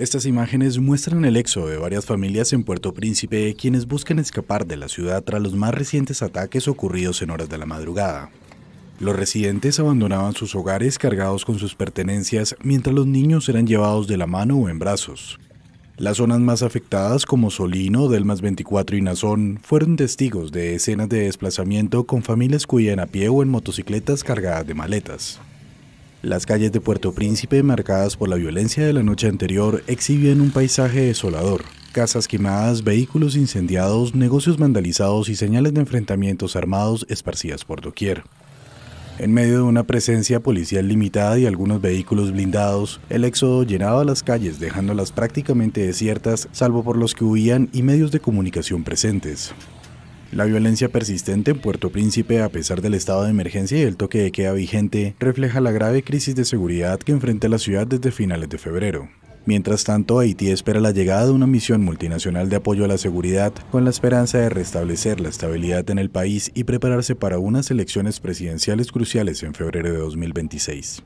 Estas imágenes muestran el éxodo de varias familias en Puerto Príncipe, quienes buscan escapar de la ciudad tras los más recientes ataques ocurridos en horas de la madrugada. Los residentes abandonaban sus hogares cargados con sus pertenencias, mientras los niños eran llevados de la mano o en brazos. Las zonas más afectadas como Solino, Delmas 24 y Nazón fueron testigos de escenas de desplazamiento con familias que a pie o en motocicletas cargadas de maletas. Las calles de Puerto Príncipe, marcadas por la violencia de la noche anterior, exhibían un paisaje desolador. Casas quemadas, vehículos incendiados, negocios vandalizados y señales de enfrentamientos armados esparcidas por doquier. En medio de una presencia policial limitada y algunos vehículos blindados, el éxodo llenaba las calles dejándolas prácticamente desiertas salvo por los que huían y medios de comunicación presentes. La violencia persistente en Puerto Príncipe, a pesar del estado de emergencia y el toque de queda vigente, refleja la grave crisis de seguridad que enfrenta la ciudad desde finales de febrero. Mientras tanto, Haití espera la llegada de una misión multinacional de apoyo a la seguridad con la esperanza de restablecer la estabilidad en el país y prepararse para unas elecciones presidenciales cruciales en febrero de 2026.